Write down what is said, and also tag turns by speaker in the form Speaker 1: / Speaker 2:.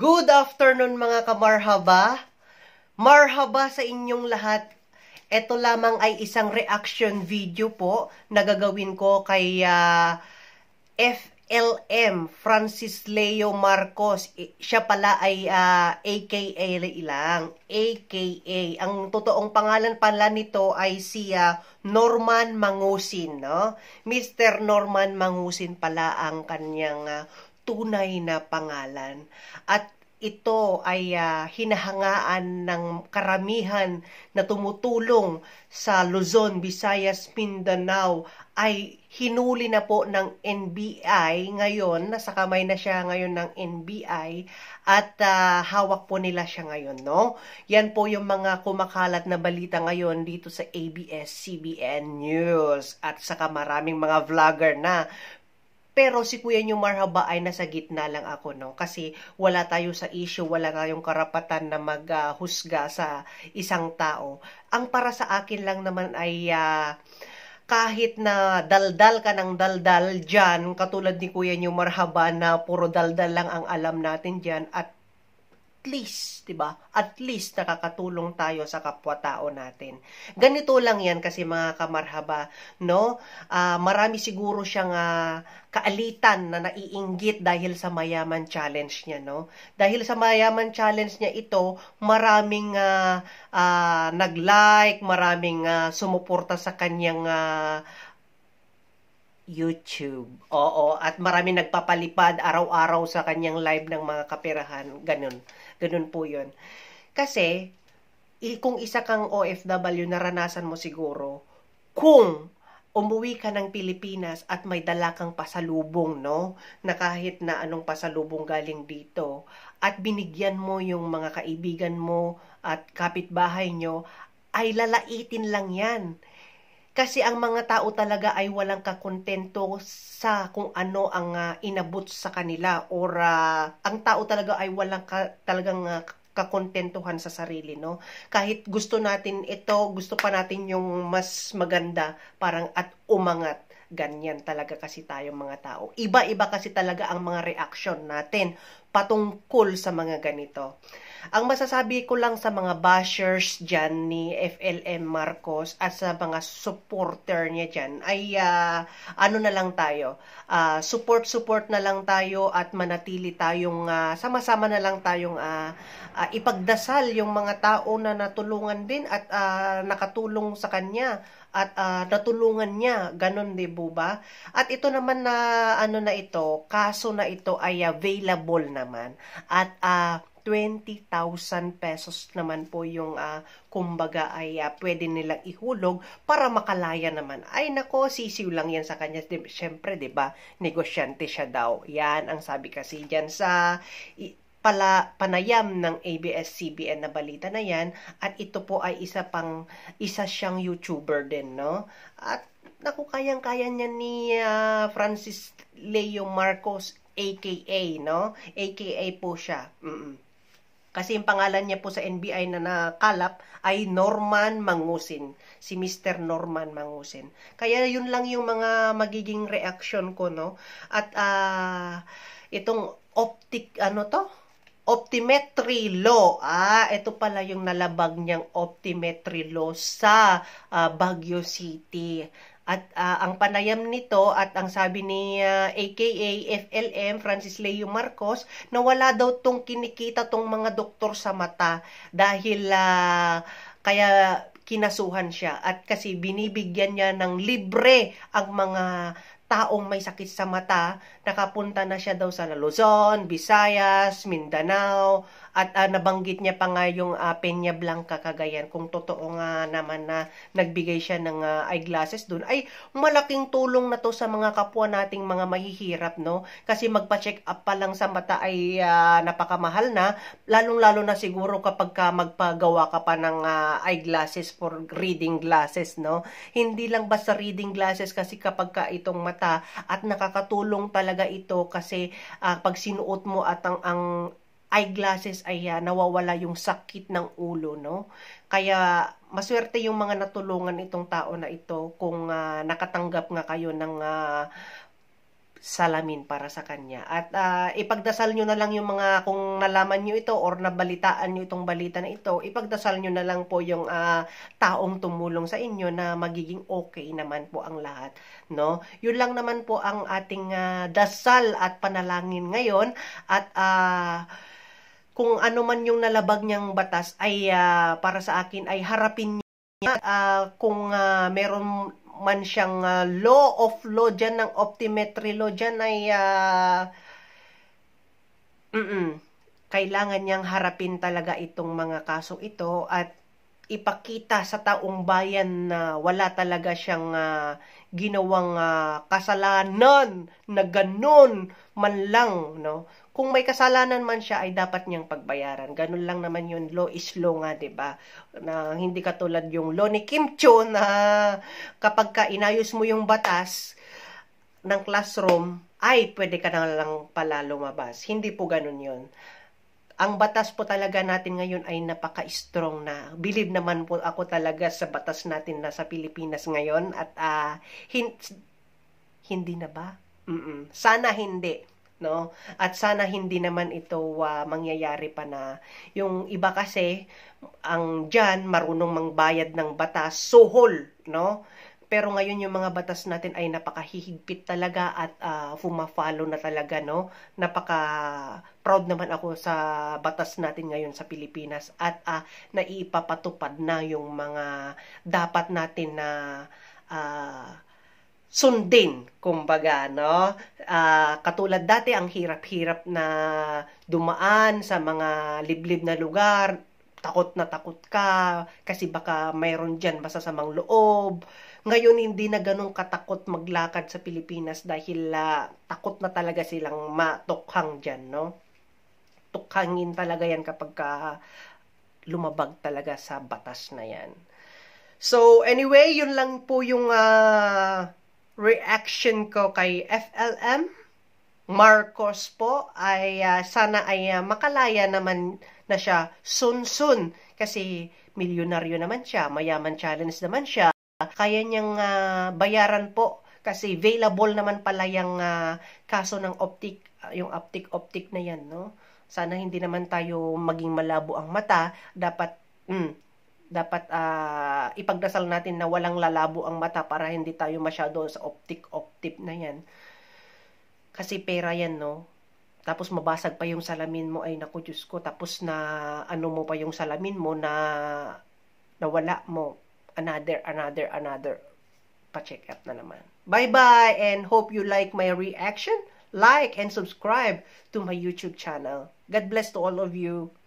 Speaker 1: Good afternoon mga kamarhaba. Marhaba sa inyong lahat. Ito lamang ay isang reaction video po na gagawin ko kay uh, ah, FLM Francis Leo Marcos. Siya pala ay uh, ah, AKA ilang, AKA. Ang totoong pangalan pala nito ay si uh, Norman Mangusin, no? Mr. Norman Mangusin pala ang kanyang uh, tunay na pangalan at ito ay uh, hinahangaan ng karamihan na tumutulong sa Luzon, Visayas, Mindanao ay hinuli na po ng NBI ngayon, nasa kamay na siya ngayon ng NBI at uh, hawak po nila siya ngayon, no? Yan po yung mga kumakalat na balita ngayon dito sa ABS-CBN News at sa maraming mga vlogger na pero si Kuya Nyo Marhaba ay nasa gitna lang ako, no? Kasi wala tayo sa issue, wala tayong karapatan na maghusga uh, sa isang tao. Ang para sa akin lang naman ay... Uh, kahit na daldal ka ng daldal dyan, katulad ni Kuya Nyo Marhaba na puro daldal lang ang alam natin dyan at least, 'di ba? At least nakakatulong tayo sa kapwa-tao natin. Ganito lang 'yan kasi mga kamarhaba, no? Uh, marami siguro siyang uh, kaalitan na naiinggit dahil sa mayaman challenge niya, no? Dahil sa mayaman challenge niya ito, maraming uh, uh, nag-like, maraming uh, sumuporta sa kanyang uh, YouTube. Oo, at marami nagpapalipad araw-araw sa kanyang live ng mga kapirahan. Ganun. Ganun po yun. Kasi, kung isa kang OFW, naranasan mo siguro kung umuwi ka ng Pilipinas at may dala kang pasalubong, no? Na kahit na anong pasalubong galing dito at binigyan mo yung mga kaibigan mo at kapitbahay nyo, ay lalaitin lang yan. Kasi ang mga tao talaga ay walang kakontento sa kung ano ang uh, inabot sa kanila or uh, ang tao talaga ay walang ka, talagang uh, kakontentuhan sa sarili, no? Kahit gusto natin ito, gusto pa natin yung mas maganda, parang at umangat ganyan talaga kasi tayong mga tao. Iba-iba kasi talaga ang mga reaction natin patungkol sa mga ganito. Ang masasabi ko lang sa mga bashers dyan ni FLM Marcos at sa mga supporter niya dyan ay uh, ano na lang tayo, uh, ah, support-support na lang tayo at manatili tayong uh, sama-sama na lang tayong uh, uh, ipagdasal yung mga tao na natulungan din at uh, nakatulong sa kanya at uh, natulungan niya, ganun 'di ba? At ito naman na ano na ito, kaso na ito ay available na naman. At uh, ah, 20,000 pesos naman po yung uh, kumbaga ay uh, pwede nilang ihulog para makalaya naman. Ay nako, sisiw lang yan sa kanya. Siyempre, ba diba, negosyante siya daw. Yan ang sabi kasi dyan sa pala panayam ng ABS-CBN na balita na yan at ito po ay isa pang isa siyang YouTuber din no at naku kayang-kaya niya ni uh, Francis Leo Marcos AKA, no? AKA po siya. Mm-mm. Kasi yung pangalan niya po sa NBI na nakalap ay Norman Mangusin. Si Mr. Norman Mangusin. Kaya yun lang yung mga magiging reaction ko, no? At uh, itong optic, ano to? Optimetry law. Ah, ito pala yung nalabag niyang optimetry law sa uh, Baguio City. At uh, ang panayam nito at ang sabi ni uh, ah, AKA FLM Francis Leo Marcos na wala daw tong kinikita tong mga doktor sa mata dahil uh, kaya kinasuhan siya at kasi binibigyan niya ng libre ang mga taong may sakit sa mata nakapunta na siya daw sa Luzon, Visayas, Mindanao, at uh, nabanggit niya pa nga yung uh, Peña Blanca Cagayan. Kung totoo nga naman na nagbigay siya ng uh, eyeglasses doon, ay malaking tulong na to sa mga kapwa nating mga mahihirap, no? Kasi magpa-check up pa lang sa mata ay uh, napakamahal na, lalong-lalo na siguro kapag ka magpagawa ka pa ng uh, eyeglasses for reading glasses, no? Hindi lang basta reading glasses kasi kapag ka itong mata at nakakatulong talaga talaga ito kasi uh, pag sinuot mo at ang, ang eyeglasses ay uh, nawawala yung sakit ng ulo, no? Kaya maswerte yung mga natulungan itong tao na ito kung uh, nakatanggap nga kayo ng uh, salamin para sa kanya. At uh, ipagdasal nyo na lang yung mga, kung nalaman nyo ito or nabalitaan nyo itong balita na ito, ipagdasal nyo na lang po yung uh, taong tumulong sa inyo na magiging okay naman po ang lahat. No? Yun lang naman po ang ating uh, dasal at panalangin ngayon. At uh, kung ano man yung nalabag niyang batas ay uh, para sa akin ay harapin niya uh, kung uh, meron man siyang uh, law of law dyan, ng optometry law dyan ay uh, mm -mm, kailangan niyang harapin talaga itong mga kaso ito at ipakita sa taong bayan na wala talaga siyang uh, ginawang uh, kasalanan na ganun man lang no kung may kasalanan man siya ay dapat niyang pagbayaran. Ganun lang naman yun. Law is law nga, 'di ba? Na hindi katulad yung law ni Kim Cho na kapag ka inayos mo yung batas ng classroom, ay pwede ka na lang pala lumabas. Hindi po ganun 'yon. Ang batas po talaga natin ngayon ay napaka-strong na. Believe naman po ako talaga sa batas natin na sa Pilipinas ngayon at uh, hin- hindi na ba? Mm-mm. Sana hindi no? At sana hindi naman ito uh, mangyayari pa na yung iba kasi ang diyan marunong mangbayad ng batas, suhol, no? Pero ngayon yung mga batas natin ay napakahihigpit talaga at uh, ah, fumafalo na talaga, no? Napaka proud naman ako sa batas natin ngayon sa Pilipinas at uh, naiipapatupad na yung mga dapat natin na uh, sundin, kumbaga, no? Uh, katulad dati, ang hirap-hirap na dumaan sa mga liblib na lugar, takot na takot ka, kasi baka mayroon dyan masasamang loob. Ngayon, hindi na ganun katakot maglakad sa Pilipinas dahil uh, takot na talaga silang matukhang dyan, no? Tukhangin talaga yan kapag ka lumabag talaga sa batas na yan. So, anyway, yun lang po yung uh, reaction ko kay FLM Marcos po ay uh, sana ay uh, makalaya naman na siya soon-soon kasi milyonaryo naman siya, mayaman challenge naman siya. Kaya niyang uh, bayaran po kasi available naman pala yung uh, kaso ng optic, uh, yung optic-optic na yan, no? Sana hindi naman tayo maging malabo ang mata, dapat mm, dapat uh, ipagdasal natin na walang lalabo ang mata para hindi tayo masyado sa optic-optic na yan. Kasi pera yan, no? Tapos mabasag pa yung salamin mo, ay naku Diyos ko, tapos na ano mo pa yung salamin mo na nawala mo. Another, another, another. Pa-check up na naman. Bye-bye and hope you like my reaction. Like and subscribe to my YouTube channel. God bless to all of you.